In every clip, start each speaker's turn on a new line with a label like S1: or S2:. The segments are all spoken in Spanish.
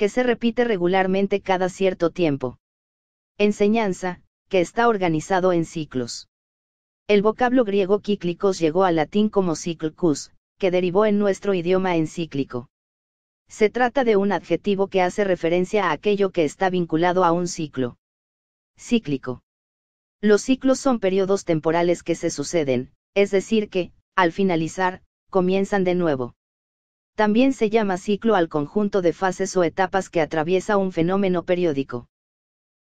S1: que se repite regularmente cada cierto tiempo. Enseñanza, que está organizado en ciclos. El vocablo griego cíclicos llegó al latín como ciclicus, que derivó en nuestro idioma encíclico. Se trata de un adjetivo que hace referencia a aquello que está vinculado a un ciclo. Cíclico. Los ciclos son periodos temporales que se suceden, es decir que, al finalizar, comienzan de nuevo. También se llama ciclo al conjunto de fases o etapas que atraviesa un fenómeno periódico.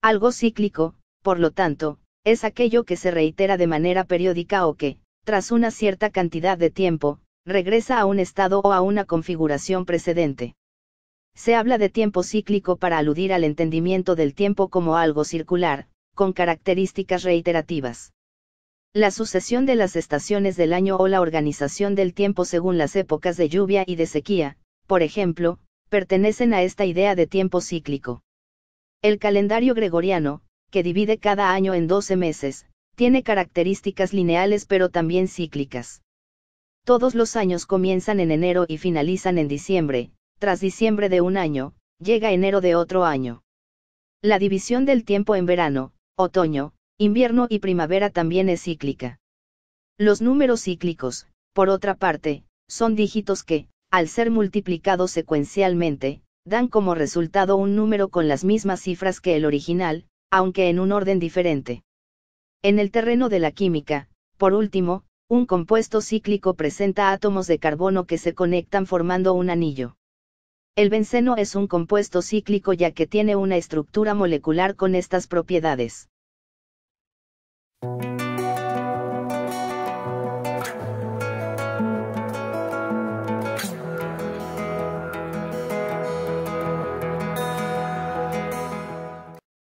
S1: Algo cíclico, por lo tanto, es aquello que se reitera de manera periódica o que, tras una cierta cantidad de tiempo, regresa a un estado o a una configuración precedente. Se habla de tiempo cíclico para aludir al entendimiento del tiempo como algo circular, con características reiterativas. La sucesión de las estaciones del año o la organización del tiempo según las épocas de lluvia y de sequía, por ejemplo, pertenecen a esta idea de tiempo cíclico. El calendario gregoriano, que divide cada año en 12 meses, tiene características lineales pero también cíclicas. Todos los años comienzan en enero y finalizan en diciembre, tras diciembre de un año, llega enero de otro año. La división del tiempo en verano, otoño, invierno y primavera también es cíclica. Los números cíclicos, por otra parte, son dígitos que, al ser multiplicados secuencialmente, dan como resultado un número con las mismas cifras que el original, aunque en un orden diferente. En el terreno de la química, por último, un compuesto cíclico presenta átomos de carbono que se conectan formando un anillo. El benceno es un compuesto cíclico ya que tiene una estructura molecular con estas propiedades.